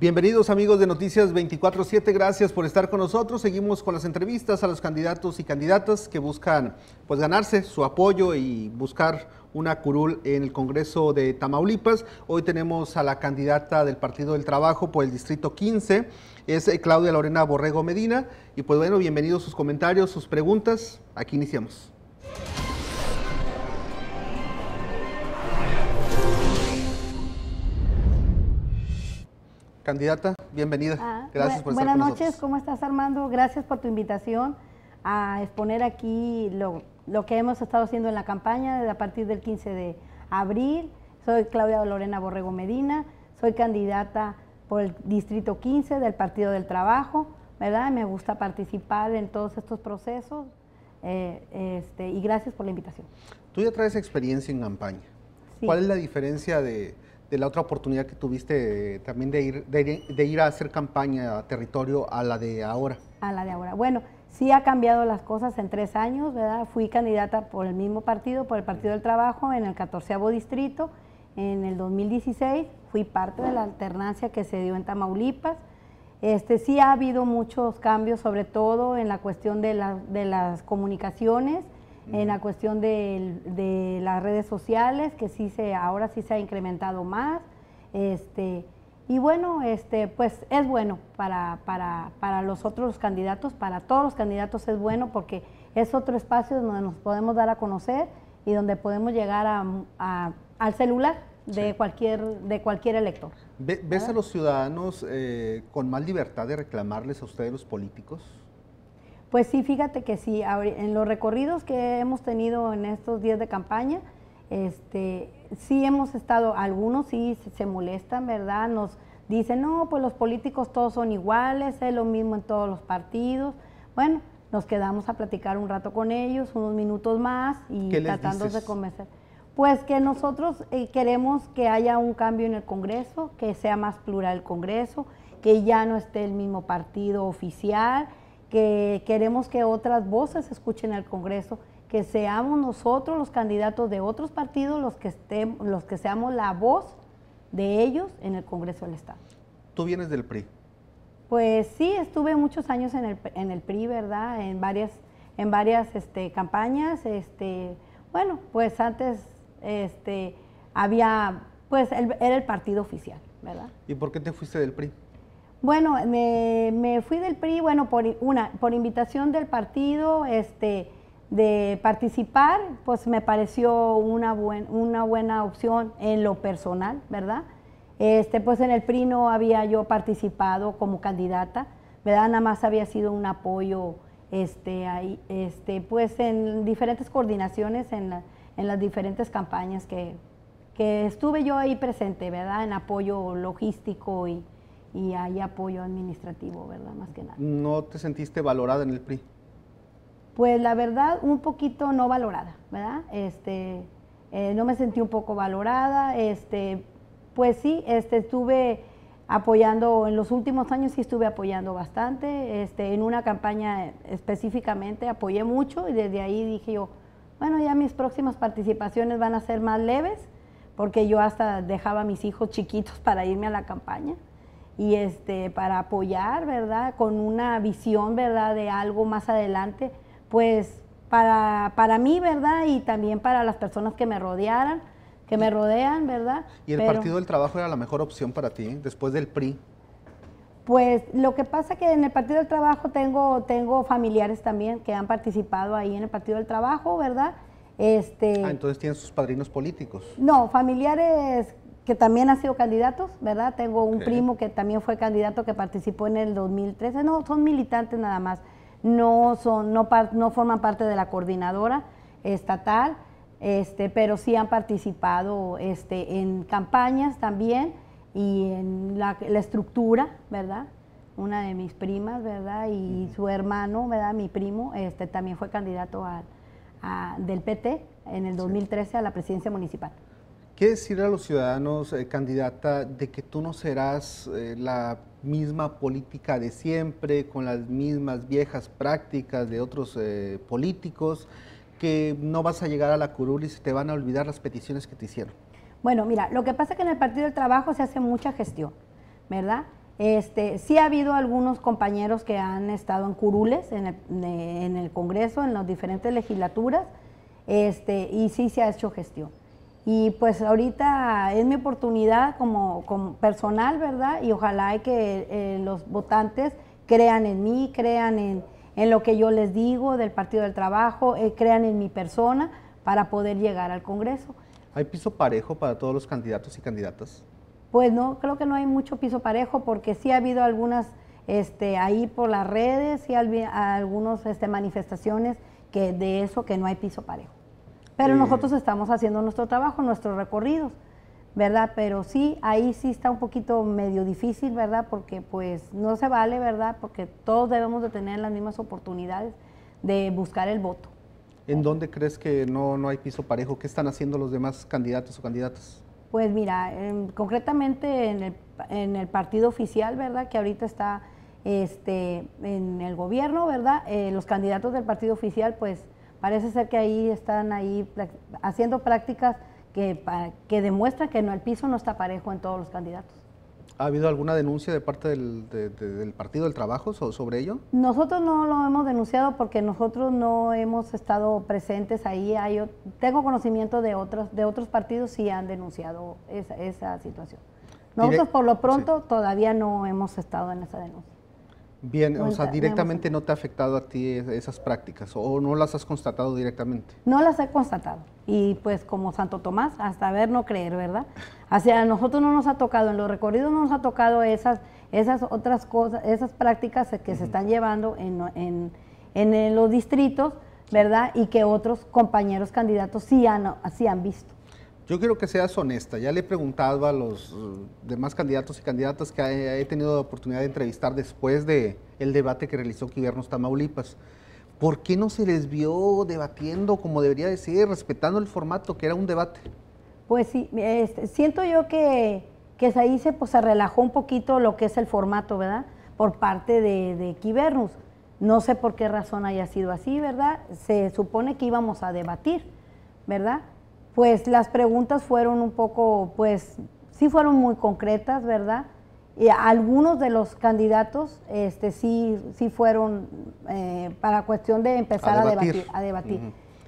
Bienvenidos amigos de Noticias 24/7, gracias por estar con nosotros. Seguimos con las entrevistas a los candidatos y candidatas que buscan pues ganarse su apoyo y buscar una curul en el Congreso de Tamaulipas. Hoy tenemos a la candidata del Partido del Trabajo por el Distrito 15, es eh, Claudia Lorena Borrego Medina y pues bueno, bienvenidos sus comentarios, sus preguntas. Aquí iniciamos. Candidata, bienvenida. Ah, gracias por estar Buenas noches, ¿cómo estás Armando? Gracias por tu invitación a exponer aquí lo, que hemos estado haciendo en la campaña desde a partir del 15 de abril. Soy Claudia Lorena Borrego Medina, soy candidata por el Distrito 15 del Partido del Trabajo, ¿verdad? Me gusta participar en todos estos procesos eh, este, y gracias por la invitación. Tú ya traes experiencia en campaña. ¿Cuál es la diferencia de de la otra oportunidad que tuviste también de ir, de, ir a hacer campaña a territorio a la de ahora. A la de ahora. Bueno, sí ha cambiado las cosas en tres años, ¿verdad? Fui candidata por el mismo partido, por el Partido del Trabajo, en el 14 Distrito, en el 2016. Fui parte de la alternancia que se dio en Tamaulipas. Este, sí ha habido muchos cambios, sobre todo en la cuestión de, de las comunicaciones en la cuestión de, las redes sociales, que sí se, ahora sí se ha incrementado más. Este, y bueno, este, pues es bueno para, para, para los otros candidatos, para todos los candidatos es bueno porque es otro espacio donde nos podemos dar a conocer y donde podemos llegar a, al celular de, cualquier, de cualquier elector. ¿Ves a ¿Ah? los ciudadanos eh, con más libertad de reclamarles a ustedes los políticos? Pues sí, fíjate que sí, en los recorridos que hemos tenido en estos días de campaña, este, sí hemos estado, algunos sí se molestan, ¿verdad? Nos dicen, no, pues los políticos todos son iguales, es lo mismo en todos los partidos. Bueno, nos quedamos a platicar un rato con ellos, unos minutos más y tratando de convencer. Pues que nosotros eh, queremos que haya un cambio en el Congreso, que sea más plural el Congreso, que ya no esté el mismo partido oficial, que queremos que otras voces escuchen al Congreso, que seamos nosotros los candidatos de otros partidos los que, estemos, los que seamos la voz de ellos en el Congreso del Estado. ¿Tú vienes del PRI? Pues sí, estuve muchos años en el, en el PRI, ¿verdad? En varias, en varias este, campañas. Este, bueno, pues antes este, había, pues era el partido oficial, ¿verdad? ¿Y por qué te fuiste del PRI? Bueno, me, fui del PRI, bueno, por una, por invitación del partido, este, de participar, pues me pareció una, una buena opción en lo personal, ¿verdad? Este, pues en el PRI no había yo participado como candidata, ¿verdad? Nada más había sido un apoyo este, ahí, este, pues en diferentes coordinaciones, en, en las diferentes campañas que, que, estuve yo ahí presente, ¿verdad? En apoyo logístico y, y hay apoyo administrativo, ¿verdad? Más que nada. ¿No te sentiste valorada en el PRI? Pues la verdad, un poquito no valorada, ¿verdad? Este, eh, no me sentí un poco valorada, este, pues sí, este, estuve apoyando, en los últimos años sí estuve apoyando bastante, este, en una campaña específicamente apoyé mucho y desde ahí dije yo, bueno, ya mis próximas participaciones van a ser más leves, porque yo hasta dejaba a mis hijos chiquitos para irme a la campaña y este, para apoyar, ¿verdad? Con una visión, ¿verdad? De algo más adelante, pues para, para mí, ¿verdad? Y también para las personas que me rodearan, que me rodean, ¿verdad? ¿Y el Partido del Trabajo era la mejor opción para ti después del PRI? Pues lo que pasa que en el Partido del Trabajo tengo, tengo familiares también que han participado ahí en el Partido del Trabajo, ¿verdad? Este, ah, entonces tienen sus padrinos políticos. No, familiares que también ha sido candidatos, ¿verdad? Tengo un primo que también fue candidato que participó en el 2013. No, son militantes nada más. No son, no, forman parte de la coordinadora estatal, este, pero sí han participado este, en campañas también y en la, estructura, ¿verdad? Una de mis primas, ¿verdad? Y su hermano, ¿verdad? Mi primo, este, también fue candidato del PT en el 2013 a la presidencia municipal. ¿Qué decir a los ciudadanos, eh, candidata, de que tú no serás eh, la misma política de siempre, con las mismas viejas prácticas de otros eh, políticos, que no vas a llegar a la curul y se te van a olvidar las peticiones que te hicieron? Bueno, mira, lo que pasa es que en el Partido del Trabajo se hace mucha gestión, ¿verdad? Este, sí ha habido algunos compañeros que han estado en curules en el, Congreso, en las diferentes legislaturas, este, y sí se ha hecho gestión. Y pues ahorita es mi oportunidad como, como personal, ¿verdad? Y ojalá que eh, los votantes crean en mí, crean en, lo que yo les digo del Partido del Trabajo, eh, crean en mi persona para poder llegar al Congreso. ¿Hay piso parejo para todos los candidatos y candidatas? Pues no, creo que no hay mucho piso parejo porque sí ha habido algunas este, ahí por las redes y algunas este, manifestaciones que de eso que no hay piso parejo. Pero nosotros estamos haciendo nuestro trabajo, nuestros recorridos, ¿verdad? Pero sí, ahí sí está un poquito medio difícil, ¿verdad? Porque pues no se vale, ¿verdad? Porque todos debemos de tener las mismas oportunidades de buscar el voto. ¿En dónde crees que no, no hay piso parejo? ¿Qué están haciendo los demás candidatos o candidatas? Pues mira, em, concretamente en el, partido oficial, ¿verdad? Que ahorita está este, en el gobierno, ¿verdad? Eh, los candidatos del partido oficial, pues Parece ser que ahí están ahí haciendo prácticas que, que demuestran que no, el piso no está parejo en todos los candidatos. ¿Ha habido alguna denuncia de parte del, Partido del Trabajo sobre ello? Nosotros no lo hemos denunciado porque nosotros no hemos estado presentes ahí. tengo conocimiento de otros, de otros partidos si han denunciado esa, situación. Nosotros por lo pronto todavía no hemos estado en esa denuncia. Bien, o sea, directamente no te ha afectado a ti esas prácticas o no las has constatado directamente. No las he constatado. Y pues como Santo Tomás, hasta ver no creer, ¿verdad? O a nosotros no nos ha tocado, en los recorridos no nos ha tocado esas, esas otras cosas, esas prácticas que se están llevando en, eh, los distritos, ¿verdad? Y que otros compañeros candidatos sí han visto. Yo quiero que seas honesta. Ya le he preguntado a los eh, demás candidatos y candidatas que he tenido la oportunidad de entrevistar después del el debate que realizó Quibernos Tamaulipas. ¿Por qué no se les vio debatiendo como debería decir, respetando el formato que era un debate? Pues sí, este, siento yo que, ahí se, pues, se relajó un poquito lo que es el formato, ¿verdad? Por parte de, de No sé por qué razón haya sido así, ¿verdad? Se supone que íbamos a debatir, ¿verdad? pues las preguntas fueron un poco, pues sí fueron muy concretas, ¿verdad? Y algunos de los candidatos este, sí, sí fueron eh, para cuestión de empezar a debatir. A debatir,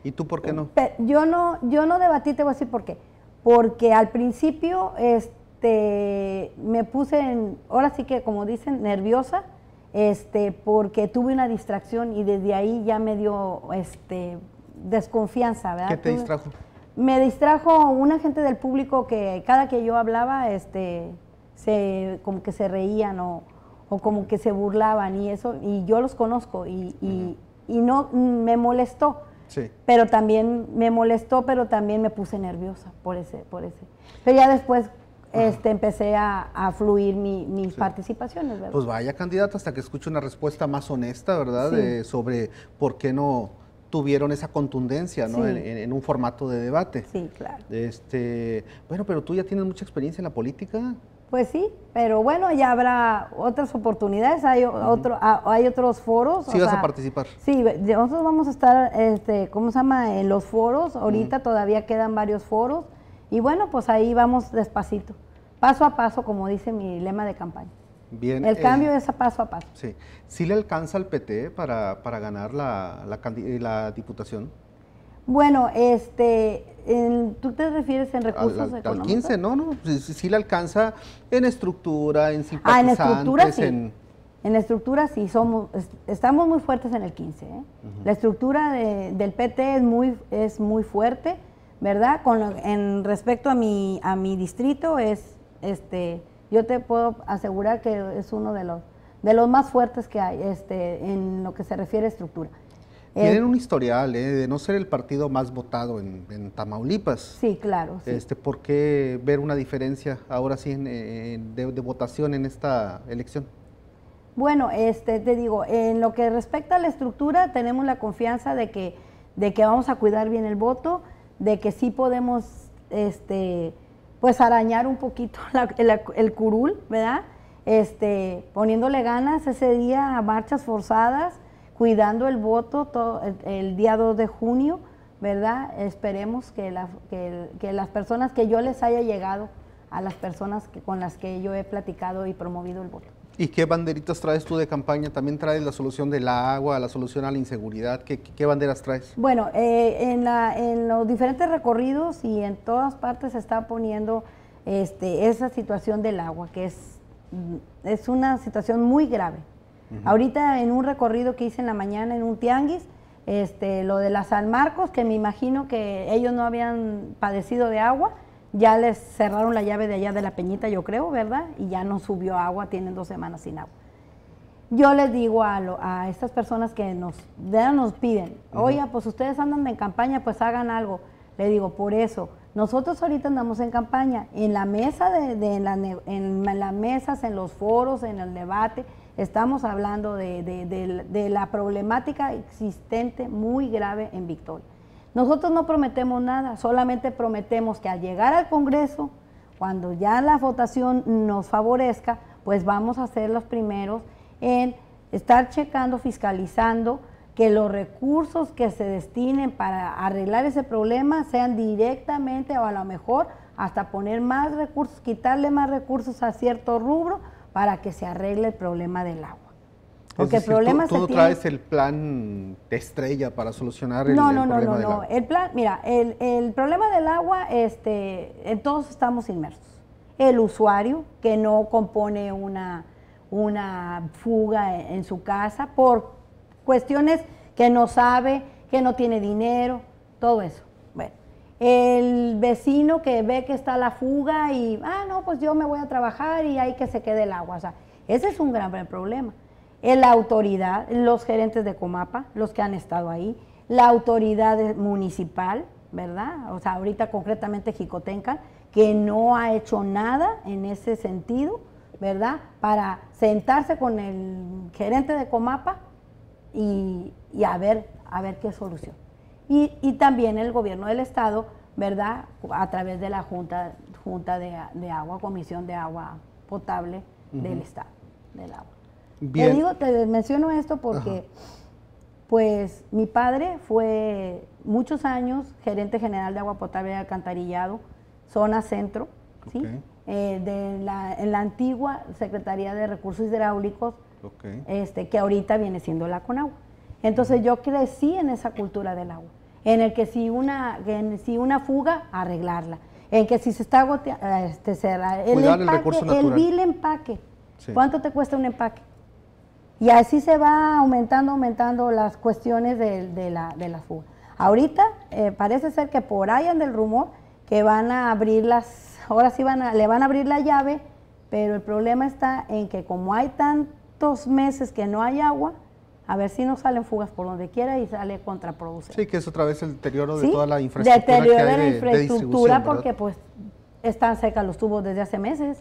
¿Y tú por qué no? yo no, yo no debatí, te voy a decir por qué. Porque al principio este, me puse, en, ahora sí que como dicen, nerviosa, este, porque tuve una distracción y desde ahí ya me dio este, desconfianza, ¿verdad? ¿Qué te distrajo? me distrajo una gente del público que cada que yo hablaba, este, se, como que se reían o, o como que se burlaban y eso, y yo los conozco y, y, y no me molestó. Sí. Pero también me molestó, pero también me puse nerviosa por ese, por ese. Pero ya después este, empecé a, fluir mi, mis participaciones, ¿verdad? Pues vaya candidata, hasta que escuche una respuesta más honesta, ¿verdad? Eh, sobre por qué no tuvieron esa contundencia ¿no? En, un formato de debate. Sí, claro. Este, bueno, pero tú ya tienes mucha experiencia en la política. Pues sí, pero bueno, ya habrá otras oportunidades, hay, otro, ah, hay otros foros. Sí, vas a participar. Sí, nosotros vamos a estar, este, ¿cómo se llama?, en los foros, ahorita todavía quedan varios foros, y bueno, pues ahí vamos despacito, paso a paso, como dice mi lema de campaña el cambio eh, es a paso a paso. Sí. ¿Sí le alcanza al PT para, ganar la, la, la, diputación? Bueno, este, ¿tú te refieres en recursos al, económicos? 15, no, no. Sí, le alcanza en estructura, en simpatizantes. Ah, en estructura sí. En, estructura sí, somos, estamos muy fuertes en el 15. ¿eh? La estructura del PT es muy, es muy fuerte, ¿verdad? Con en respecto a mi, a mi distrito es este yo te puedo asegurar que es uno de los, de los más fuertes que hay este, en lo que se refiere a estructura. Tienen eh, un historial eh, de no ser el partido más votado en, en Tamaulipas. Sí, claro. Este, ¿Por qué ver una diferencia ahora sí en, de, votación en esta elección? Bueno, este, te digo, en lo que respecta a la estructura, tenemos la confianza de que, de que vamos a cuidar bien el voto, de que sí podemos este, pues arañar un poquito el, curul, ¿verdad? Este, poniéndole ganas ese día a marchas forzadas, cuidando el voto todo, el, día 2 de junio, ¿verdad? Esperemos que, que, las personas, que yo les haya llegado a las personas que, con las que yo he platicado y promovido el voto. ¿Y qué banderitas traes tú de campaña? ¿También traes la solución del agua, la solución a la inseguridad? ¿Qué, banderas traes? Bueno, eh, en, los diferentes recorridos y en todas partes se está poniendo este, esa situación del agua, que es, mm, es una situación muy grave. Ahorita en un recorrido que hice en la mañana en un tianguis, este, lo de la San Marcos, que me imagino que ellos no habían padecido de agua, ya les cerraron la llave de allá de la peñita, yo creo, ¿verdad? Y ya no subió agua, tienen dos semanas sin agua. Yo les digo a, a estas personas que nos, nos piden, oye, pues ustedes andan en campaña, pues hagan algo. Le digo, por eso, nosotros ahorita andamos en campaña, en la mesa, de, las mesas, en los foros, en el debate, estamos hablando de, de la problemática existente muy grave en Victoria. Nosotros no prometemos nada, solamente prometemos que al llegar al Congreso, cuando ya la votación nos favorezca, pues vamos a ser los primeros en estar checando, fiscalizando que los recursos que se destinen para arreglar ese problema sean directamente o a lo mejor hasta poner más recursos, quitarle más recursos a cierto rubro para que se arregle el problema del agua. Porque el no traes el plan de estrella para solucionar el, no, no, no, no, no, El plan, mira, el, problema del agua, este, eh, todos estamos inmersos. El usuario que no compone una, una fuga en, en su casa por cuestiones que no sabe, que no tiene dinero, todo eso. Bueno, el vecino que ve que está la fuga y, ah, no, pues yo me voy a trabajar y hay que se quede el agua. O sea, ese es un gran problema la autoridad, los gerentes de Comapa, los que han estado ahí, la autoridad municipal, ¿verdad? O sea, ahorita concretamente Jicotenca, que no ha hecho nada en ese sentido, ¿verdad? Para sentarse con el gerente de Comapa y, a, ver, a ver qué solución. Y, también el gobierno del Estado, ¿verdad? A través de la Junta, junta de, Agua, Comisión de Agua Potable del Estado, del agua. Te digo, te menciono esto porque, pues, mi padre fue muchos años gerente general de agua potable y alcantarillado, zona centro, ¿sí? Eh, de la, en la antigua Secretaría de Recursos Hidráulicos, este, que ahorita viene siendo la Conagua. Entonces yo crecí en esa cultura del agua, en el que si una, si una fuga, arreglarla, en que si se está agoteando, este, el, empaque, el, vil empaque, ¿cuánto te cuesta un empaque? Y así se va aumentando, aumentando las cuestiones de, la, fuga. Ahorita eh, parece ser que por ahí anda el rumor que van a abrir las, ahora sí van a, le van a abrir la llave, pero el problema está en que como hay tantos meses que no hay agua, a ver si no salen fugas por donde quiera y sale contraproducente. Sí, que es otra vez el deterioro de toda la infraestructura. Deterioro de la infraestructura porque pues están secas los tubos desde hace meses.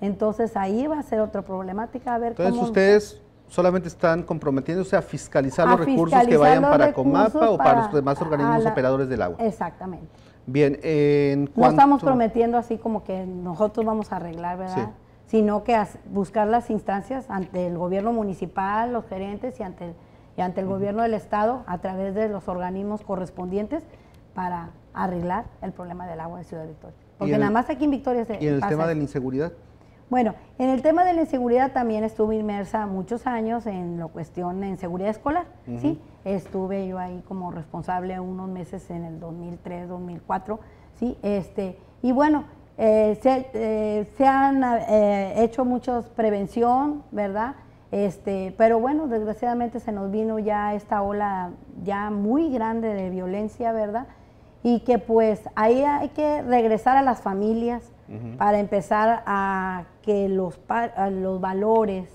Entonces ahí va a ser otra problemática. A ver Entonces ustedes solamente están comprometiéndose a fiscalizar los recursos que vayan para Comapa o para los demás organismos operadores del agua. Exactamente. Bien, en No estamos prometiendo así como que nosotros vamos a arreglar, ¿verdad? Sino que buscar las instancias ante el gobierno municipal, los gerentes y ante el, y ante el gobierno del Estado a través de los organismos correspondientes para arreglar el problema del agua de Ciudad Victoria. Porque nada más aquí en Victoria se... ¿Y en el tema de la inseguridad? Bueno, en el tema de la inseguridad también estuve inmersa muchos años en la cuestión de inseguridad escolar, ¿sí? Estuve yo ahí como responsable unos meses en el 2003, 2004, ¿sí? Este, y bueno, eh, eh, se, han eh, hecho muchas prevención, ¿verdad? Este, pero bueno, desgraciadamente se nos vino ya esta ola ya muy grande de violencia, ¿verdad? Y que pues ahí hay que regresar a las familias, para empezar a que los, los valores,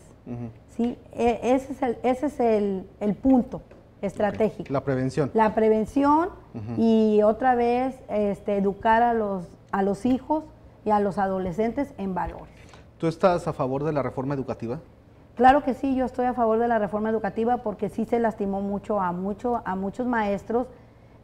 ¿sí? E, ese es, el, ese es el, punto estratégico. La prevención. La prevención y otra vez este, educar a los, a los hijos y a los adolescentes en valores. ¿Tú estás a favor de la reforma educativa? Claro que sí, yo estoy a favor de la reforma educativa porque sí se lastimó mucho a, mucho, a muchos maestros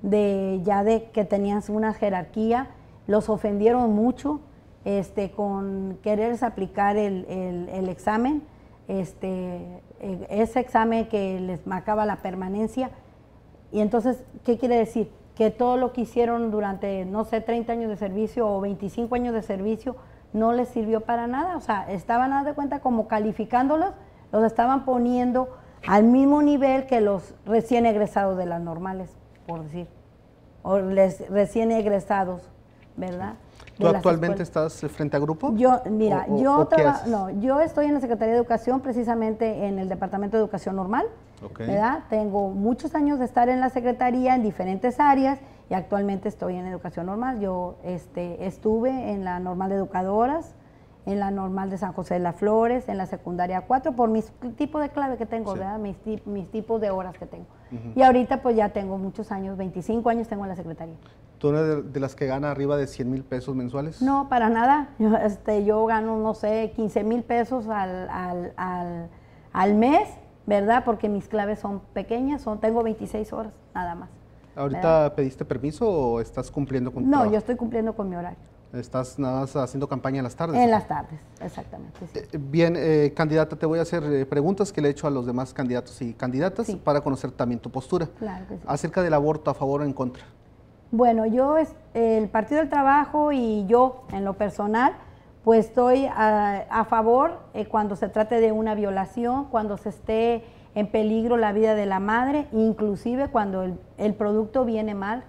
de ya de que tenían una jerarquía, los ofendieron mucho este, con quererse aplicar el, examen, este, eh, ese examen que les marcaba la permanencia. Y entonces, ¿qué quiere decir? Que todo lo que hicieron durante, no sé, 30 años de servicio o 25 años de servicio no les sirvió para nada. O sea, estaban, nada de cuenta, como calificándolos, los estaban poniendo al mismo nivel que los recién egresados de las normales, por decir, o les recién egresados, ¿verdad? ¿Tú actualmente estás frente a grupo? Yo, mira, yo, yo estoy en la Secretaría de Educación, precisamente en el Departamento de Educación Normal. ¿verdad? Tengo muchos años de estar en la Secretaría, en diferentes áreas, y actualmente estoy en Educación Normal. Yo este, estuve en la Normal de Educadoras, en la normal de San José de las Flores, en la secundaria 4, por mis tipo de clave que tengo, ¿verdad? Mis, tipos de horas que tengo. Y ahorita pues ya tengo muchos años, 25 años tengo en la secretaría. ¿Tú eres de las que gana arriba de 100 mil pesos mensuales? No, para nada. Yo, este, yo gano, no sé, 15 mil pesos al, al, al, mes, ¿verdad? Porque mis claves son pequeñas, son, tengo 26 horas, nada más. ¿Ahorita pediste permiso o estás cumpliendo con tu No, yo estoy cumpliendo con mi horario. Estás nada más haciendo campaña en las tardes. En las tardes, exactamente. Eh, bien, eh, candidata, te voy a hacer eh, preguntas que le he hecho a los demás candidatos y candidatas para conocer también tu postura. Claro que sí. Acerca del aborto, a favor o en contra. Bueno, yo, el Partido del Trabajo y yo en lo personal, pues estoy a, favor eh, cuando se trate de una violación, cuando se esté en peligro la vida de la madre, inclusive cuando el, producto viene mal,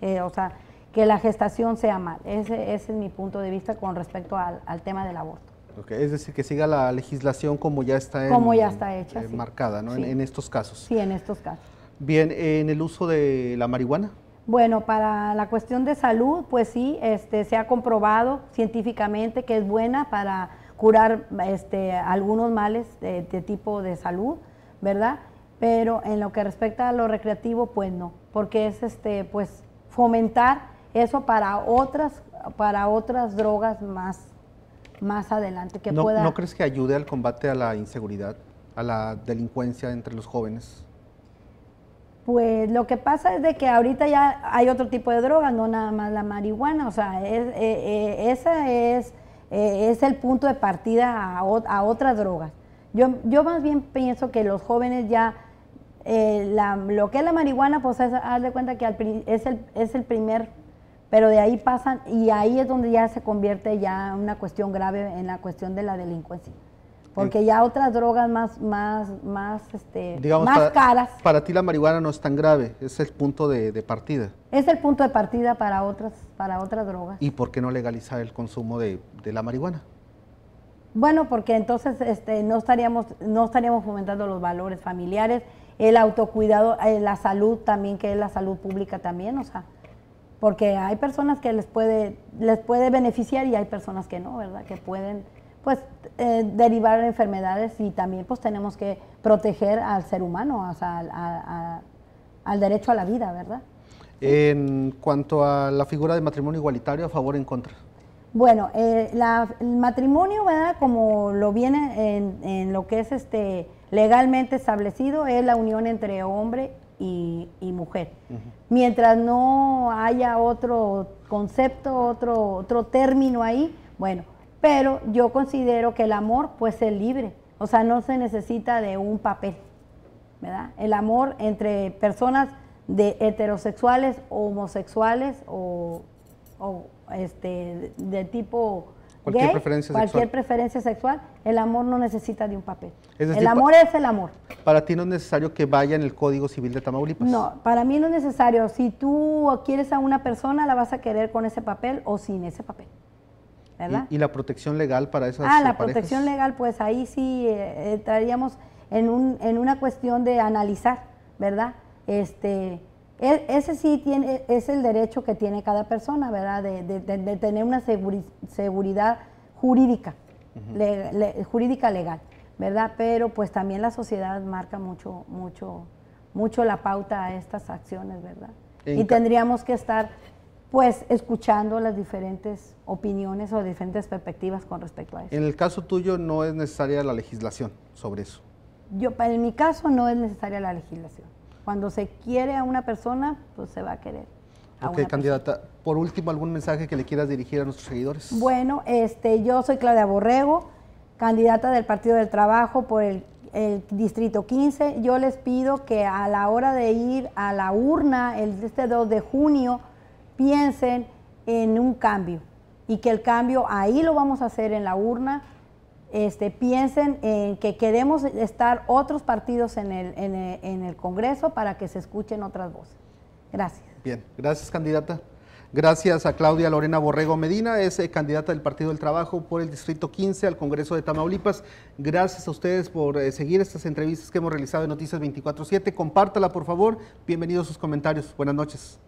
eh, o sea, que la gestación sea mal. Ese, es mi punto de vista con respecto al, tema del aborto. Okay. Es decir, que siga la legislación como ya está, en, como ya está hecha, eh, marcada ¿no? en estos casos. Sí, en estos casos. Bien, en el uso de la marihuana. Bueno, para la cuestión de salud, pues sí, este, se ha comprobado científicamente que es buena para curar este, algunos males de, tipo de salud, ¿verdad? Pero en lo que respecta a lo recreativo, pues no, porque es este, pues fomentar eso para otras, para otras drogas más, adelante que ¿No crees que ayude al combate a la inseguridad, a la delincuencia entre los jóvenes? Pues lo que pasa es de que ahorita ya hay otro tipo de droga, no nada más la marihuana, o sea, es, eh, eh, ese es, eh, es el punto de partida a, otras drogas. Yo, yo más bien pienso que los jóvenes ya, lo que es la marihuana, pues haz de cuenta que es, el, es el primer, pero de ahí pasan y ahí es donde ya se convierte ya una cuestión grave en la cuestión de la delincuencia. Porque ya otras drogas más, más, más, este, más caras. Para ti la marihuana no es tan grave, es el punto de, partida. Es el punto de partida para otras, para otras drogas. ¿Y por qué no legalizar el consumo de, la marihuana? Bueno, porque entonces este, no, estaríamos, no estaríamos fomentando los valores familiares, el autocuidado, eh, la salud también, que es la salud pública también, o sea, porque hay personas que les puede, les puede beneficiar y hay personas que no, ¿verdad? Que pueden pues eh, derivar enfermedades y también pues tenemos que proteger al ser humano, al, al derecho a la vida, ¿verdad? En cuanto a la figura de matrimonio igualitario, ¿a favor o en contra? Bueno, eh, el matrimonio, ¿verdad? Como lo viene en, lo que es este legalmente establecido, es la unión entre hombre y, mujer. Mientras no haya otro concepto, otro, otro término ahí, bueno, pero yo considero que el amor puede ser libre, o sea, no se necesita de un papel, ¿verdad? El amor entre personas de heterosexuales o homosexuales o, este, de tipo cualquier preferencia preferencia cualquier sexual. preferencia sexual, el amor no necesita de un papel. el amor es el amor. Para ti no es necesario que vaya en el Código Civil de Tamaulipas. No, para mí no es necesario. Si tú quieres a una persona, la vas a querer con ese papel o sin ese papel. ¿Y, la protección legal para esas Ah, la eh, protección legal, pues ahí sí eh, entraríamos en, una cuestión de analizar, ¿verdad? Este, e, ese sí tiene, e, es el derecho que tiene cada persona, ¿verdad? De, tener una seguridad jurídica, jurídica legal, ¿verdad? Pero pues también la sociedad marca mucho, mucho, mucho la pauta a estas acciones, ¿verdad? y tendríamos que estar pues escuchando las diferentes opiniones o diferentes perspectivas con respecto a eso. En el caso tuyo no es necesaria la legislación sobre eso. Yo, en mi caso no es necesaria la legislación. Cuando se quiere a una persona, pues se va a querer. ok, candidata. Por último, ¿algún mensaje que le quieras dirigir a nuestros seguidores? Bueno, este, yo soy Claudia Borrego, candidata del Partido del Trabajo por el, Distrito 15. Yo les pido que a la hora de ir a la urna, el, este 2 de junio, piensen en un cambio y que el cambio ahí lo vamos a hacer en la urna. Este, piensen en que queremos estar otros partidos en el, en en el Congreso para que se escuchen otras voces. Gracias. Bien, gracias candidata. Gracias a Claudia Lorena Borrego Medina, es eh, candidata del Partido del Trabajo por el Distrito 15 al Congreso de Tamaulipas. Gracias a ustedes por eh, seguir estas entrevistas que hemos realizado en Noticias 24-7. Compártala, por favor. Bienvenidos a sus comentarios. Buenas noches.